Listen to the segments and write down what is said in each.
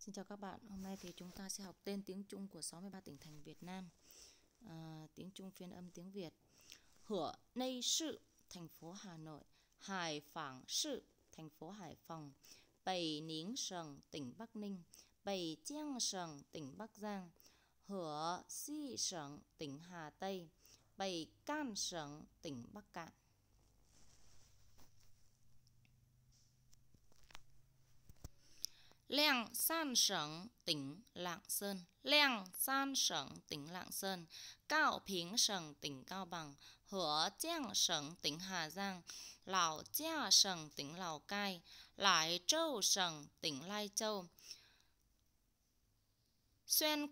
Xin chào các bạn, hôm nay thì chúng ta sẽ học tên tiếng Trung của 63 tỉnh thành Việt Nam à, Tiếng Trung phiên âm tiếng Việt Hửa Nây Sự, thành phố Hà Nội Hải Phảng Sự, thành phố Hải Phòng bảy nín Sần, tỉnh Bắc Ninh bảy Chiang Sần, tỉnh Bắc Giang Hửa Si Sần, tỉnh Hà Tây bảy Can Sần, tỉnh Bắc Cạn Lạng San 省 tỉnh Lạng Sơn Lạng tỉnh Lạng Sơn cao tỉnh Cao Bằng Hứa tỉnh Hà Giang Lào Gia 省 tỉnh Lào Cai Lại tỉnh Lai Châu Xuyên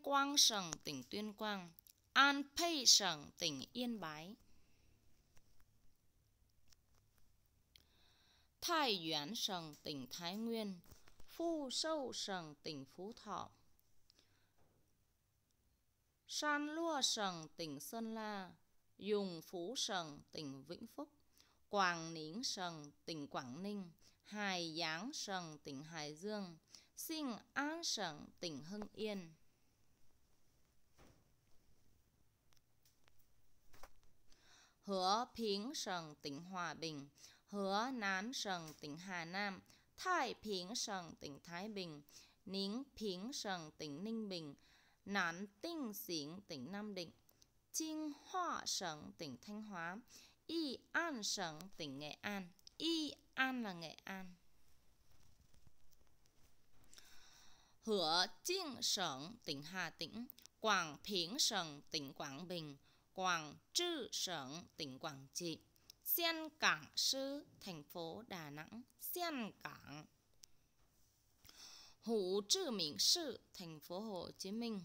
tỉnh Tuyên Quang An tỉnh Yên Bái Thái tỉnh Thái Nguyên Phu Sâu Sầng, tỉnh Phú Thọ. San Lua Sầng, tỉnh Sơn La. Dùng Phú Sầng, tỉnh Vĩnh Phúc. Quảng Nín Sầng, tỉnh Quảng Ninh. Hải Giáng Sầng, tỉnh Hải Dương. Sinh An Sầng, tỉnh Hưng Yên. Hứa Phiến Sầng, tỉnh Hòa Bình. Hứa Nám Sầng, tỉnh Hà Nam. Thái Bình Sơn tỉnh Thái Bình, Ninh Bình Sơn tỉnh Ninh Bình, Nam Tinh Xính tỉnh Nam Định, Trinh Hoa Sơn tỉnh Thanh Hóa, Y An Sơn tỉnh Nghệ An. Y An là Nghệ An. Hứa Trinh Sơn tỉnh Hà Tĩnh, Quảng Phiến Sơn tỉnh Quảng Bình, Quảng Trư Sơn tỉnh Quảng Trị. Xian Cảng Sư, thành phố Đà Nẵng. Xian Cảng. Hồ Chí Minh Sư, thành phố Hồ Chí Minh.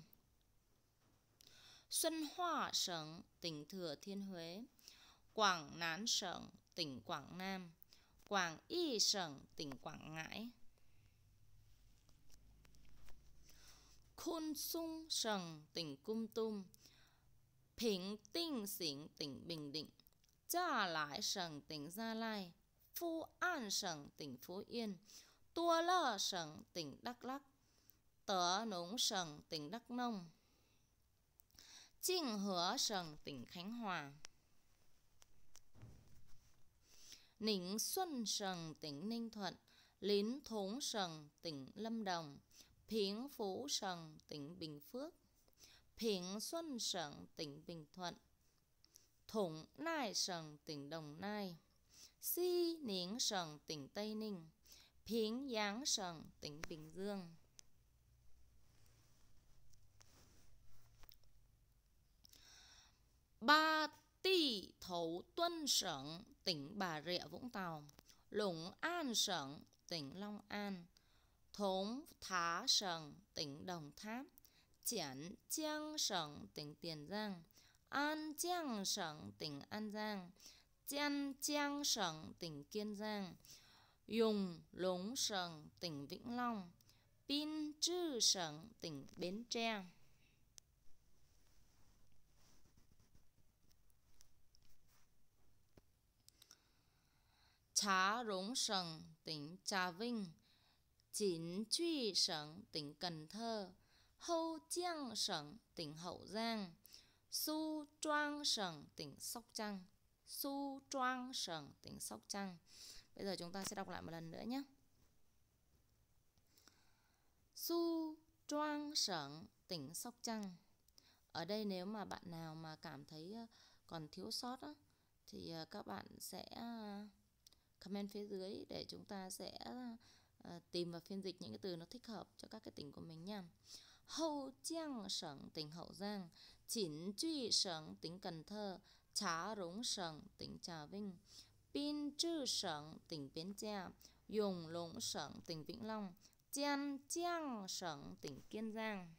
Xuân Hoa 省, tỉnh Thừa Thiên Huế. Quảng Nán 省, tỉnh Quảng Nam. Quảng Y 省, tỉnh Quảng Ngãi. Khôn Sung Sần, tỉnh Cung Tum, Bình Tinh Xỉn, tỉnh Bình Định, Gia tỉnh Gia Lai, Phú tỉnh Phú Yên, Tua tỉnh Đắk Lắc, Tớ tỉnh Đắk Nông, Trịnh tỉnh Khánh Hòa, Ninh tỉnh Ninh Thuận, Lín Thốn Sần, tỉnh Lâm Đồng, Phiến Phú Sần, tỉnh Bình Phước, Phiến Xuân Sần, tỉnh Bình Thuận, Thủng Nai sơn tỉnh Đồng Nai, Xi Nính sơn tỉnh Tây Ninh, Bình Giáng sơn tỉnh Bình Dương. Ba Ti Thấu Tuân sơn tỉnh Bà Rịa Vũng Tàu, Lũng An sơn tỉnh Long An, Thống Thá sơn tỉnh Đồng Tháp, Triển Giang sơn tỉnh Tiền Giang, An Giang Giang 省 tỉnh An Giang, Giang Giang 省 tỉnh Kiên Giang, Dùng Lũng 省 tỉnh Vĩnh Long, Bình Pin Trư 省 tỉnh Bến Tre. Trà Rúng Sần, tỉnh Trà Vinh, Chín Truy Sần, tỉnh Cần Thơ, hậu Giang Sần, tỉnh Hậu Giang, Su Trang Sẩn, tỉnh Sóc Trăng. Su Trang Sẩn, tỉnh Sóc Trăng. Bây giờ chúng ta sẽ đọc lại một lần nữa nhé. Su Trang Sẩn, tỉnh Sóc Trăng. Ở đây nếu mà bạn nào mà cảm thấy ờ, còn thiếu sót á, thì ờ, các bạn sẽ ờ, comment phía dưới để chúng ta sẽ tìm và phiên dịch những cái từ nó thích hợp cho các cái tỉnh của mình nha. Hậu Giang Sẩn, tỉnh Hậu Giang. Chỉnh tỉnh Cần Thơ, Trá Rúng 省 tỉnh Trà Vinh, Pin Trư 省 tỉnh Bến Tre, Dùng Lũng 省 tỉnh Vĩnh Long, Chian Chiang 省 tỉnh Kiên Giang.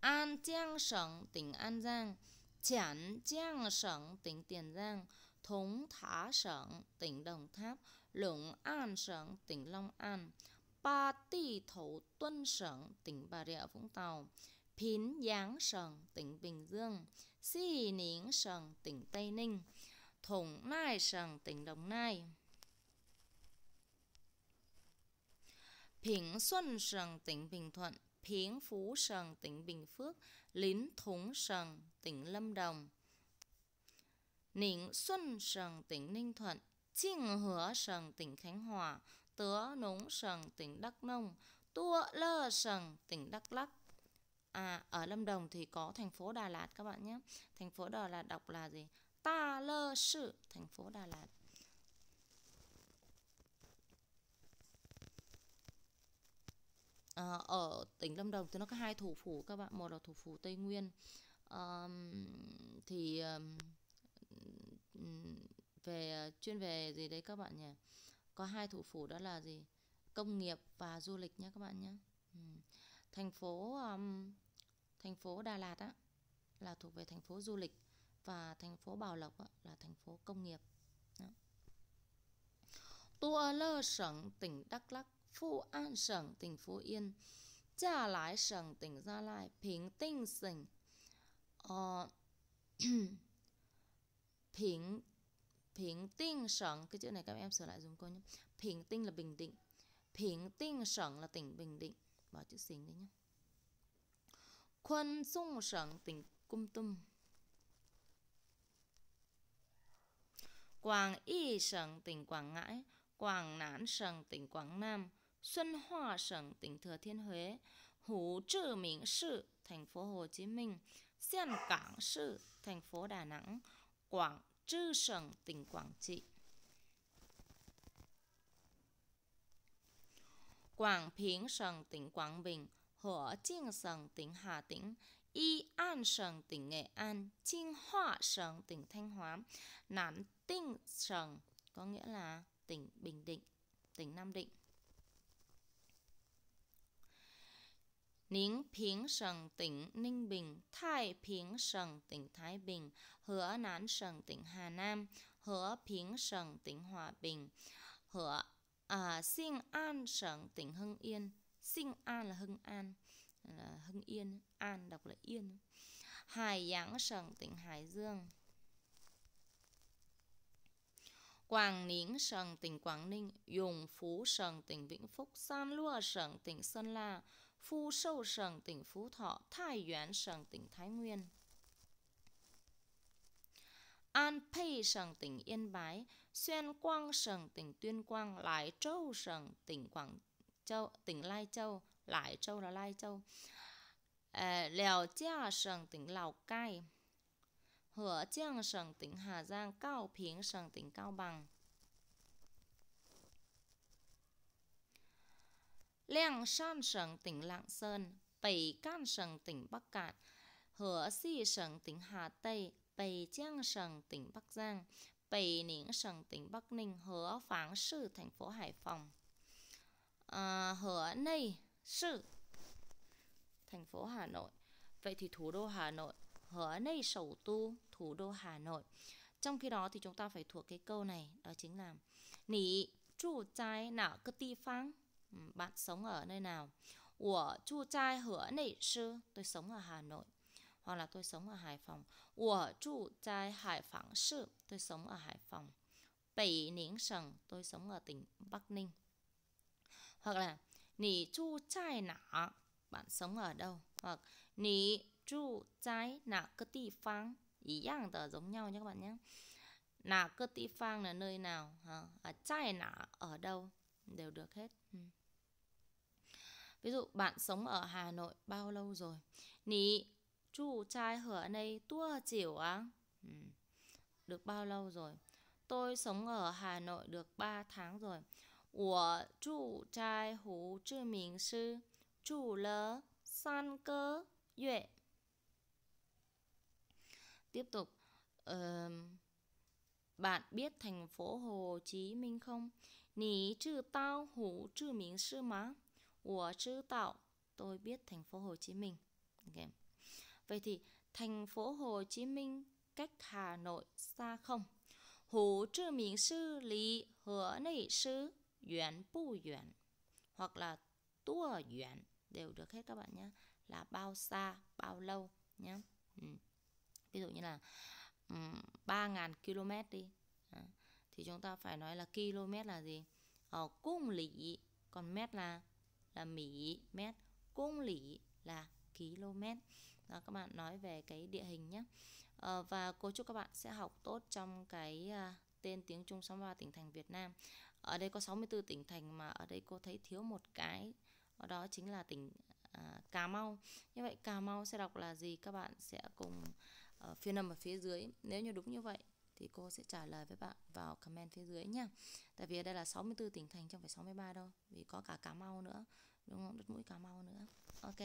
An Giang 省 tỉnh An Giang, Chản Giang 省 tỉnh Tiền Giang, Thống tỉnh Đồng Tháp, Lũng tỉnh Long An, Ba Tỷ Thấu Tuân 省, tỉnh Bà Rịa Vũng Tàu, Phín Giáng 省, tỉnh Bình Dương, Xi Nính 省, tỉnh Tây Ninh, Thủng Nai 省, tỉnh Đồng Nai. Bình Xuân Sầng, tỉnh Bình Thuận, Phiến Phú Sầng, tỉnh Bình Phước, Lính Thúng Sầng, tỉnh Lâm Đồng, Ninh Xuân Sầng, tỉnh Ninh Thuận, Trinh Hứa Sầng, tỉnh Khánh Hòa, tứa núng sầng tỉnh Đắk Nông, tua lơ sầng tỉnh Đắk Lắc. À, ở Lâm Đồng thì có thành phố Đà Lạt các bạn nhé. Thành phố Đà Lạt đọc là gì? Ta lơ sự, thành phố Đà Lạt. À, ở tỉnh Lâm Đồng thì nó có hai thủ phủ các bạn. Một là thủ phủ Tây Nguyên. À, thì về chuyên về gì đấy các bạn nhỉ? có hai thủ phủ đó là gì công nghiệp và du lịch nhé các bạn nhé ừ. thành phố um, thành phố Đà Lạt á là thuộc về thành phố du lịch và thành phố Bảo Lộc á, là thành phố công nghiệp tua lơ ở tỉnh Đắk lắc phú an Phu tỉnh Phú Yên Gia tỉnh Gia Lai Bình Tinh tỉnh uh, Bình Bình tinh sẵn Cái chữ này các em sửa lại dùng cô nhé Bình tinh là Bình Định Bình tinh sẵn là tỉnh Bình Định Bỏ chữ xính đi nhé Quân sung sẵn tỉnh Cung Tum Quảng Y sẵn tỉnh Quảng Ngãi Quảng Nán sẵn tỉnh Quảng Nam Xuân Hoa sẵn tỉnh Thừa Thiên Huế Hồ chí Minh Sư thành phố Hồ Chí Minh Xiên Cảng Sư thành phố Đà Nẵng Quảng Trư sơn tỉnh Quảng Trị. Quảng Bình sơn tỉnh Quảng Bình, Hồ Chiên sơn tỉnh Hà Tĩnh, Y An sơn tỉnh Nghệ An, Trinh Hoa sơn tỉnh Thanh Hóa, Nam Tinh sơn có nghĩa là tỉnh Bình Định, tỉnh Nam Định. Ninh Bình tỉnh Ninh Bình, Thái Bình tỉnh Thái Bình, Hứa Nán tỉnh Hà Nam, Hứa Bình tỉnh Hòa Bình, Hứa à, Sinh An tỉnh Hưng Yên, Sinh An là Hưng An, là Hưng Yên, An đọc là Yên, Hải Giang tỉnh Hải Dương. Quảng Ninh tỉnh Quảng Ninh, Dùng Phú tỉnh Vĩnh Phúc, San Lua tỉnh Sơn La, Phu Sâu tỉnh Phú Thọ, Thái Nguyên tỉnh Thái Nguyên. An Pei tỉnh Yên Bái, Xuyên Quang tỉnh Tuyên Quang, Lai Châu tỉnh Quảng Châu, tỉnh Lai Châu, Lai Châu là Lai Châu. À, Lèo Gia S 省 tỉnh Lào Cai, Hứa Giang tỉnh Hà Giang, Cao Phiến tỉnh Cao Bằng. Liang tỉnh Lạng Sơn, 北赣省 tỉnh Bắc Cạn, Hứa Xi 省 tỉnh Hà tây Tây, 北 Giang 省 tỉnh Bắc giang tỉnh Bắc Ninh, Hứa Phán Sư thành phố Hải Phòng. À, Hứa Nây Sư thành phố Hà Nội. Vậy thì thủ đô Hà Nội, Hứa Nây Sầu Tu, thủ đô Hà Nội. Trong khi đó thì chúng ta phải thuộc cái câu này, đó chính là Nị trụ trái nào cơ ti phang Ừ, bạn sống ở nơi nào? Của Tôi sống ở Hà Nội. Hoặc là tôi sống ở Hải Phòng. Của chu Tôi sống ở Hải Phòng. Bảy Ninh Sần. Tôi sống ở tỉnh Bắc Ninh. Hoặc là 你住在哪? Bạn sống ở đâu? Hoặc Nị Ý dạng tờ giống nhau nhé các bạn nhé. Nạ cơ tì phang là nơi nào? ở à, trai nào ở đâu? Đều được hết. Ừ. Ví dụ bạn sống ở Hà Nội bao lâu rồi? Nì trụ trai hở này tua chịu á? Ừ, được bao lâu rồi? Tôi sống ở Hà Nội được 3 tháng rồi. Của trụ trai Hồ Chí Minh sư trụ lỡ san cơ yue. Tiếp tục. Uh, bạn biết thành phố Hồ Chí Minh không? Nì chữ tao Hồ Chí Minh sư má? của chữ tạo tôi biết thành phố Hồ Chí Minh okay. vậy thì thành phố Hồ Chí Minh cách Hà Nội xa không Hồ Chí Minh sư lý hứa nội sư yuán bù yuán hoặc là tua yuán đều được hết các bạn nhé là bao xa bao lâu nhé ừ. ví dụ như là um, ừ, 3.000 km đi à, thì chúng ta phải nói là km là gì ở ờ, cung lý còn mét là là Mỹ, mét, công lý là km. Đó, các bạn nói về cái địa hình nhé. À, ờ, và cô chúc các bạn sẽ học tốt trong cái à, tên tiếng Trung 63 tỉnh thành Việt Nam. Ở đây có 64 tỉnh thành mà ở đây cô thấy thiếu một cái, đó chính là tỉnh à, Cà Mau. Như vậy Cà Mau sẽ đọc là gì? Các bạn sẽ cùng ở ờ, phiên âm ở phía dưới. Nếu như đúng như vậy thì cô sẽ trả lời với bạn vào comment phía dưới nha. Tại vì ở đây là 64 tỉnh thành trong phải 63 đâu, vì có cả Cà Mau nữa, đúng không? Đất mũi Cà Mau nữa. Ok.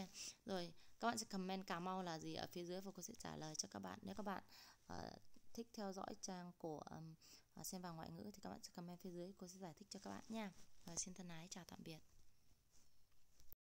Rồi, các bạn sẽ comment Cà Mau là gì ở phía dưới và cô sẽ trả lời cho các bạn. Nếu các bạn uh, thích theo dõi trang của um, xem vào ngoại ngữ thì các bạn sẽ comment phía dưới, cô sẽ giải thích cho các bạn nha. Rồi, xin thân ái chào tạm biệt.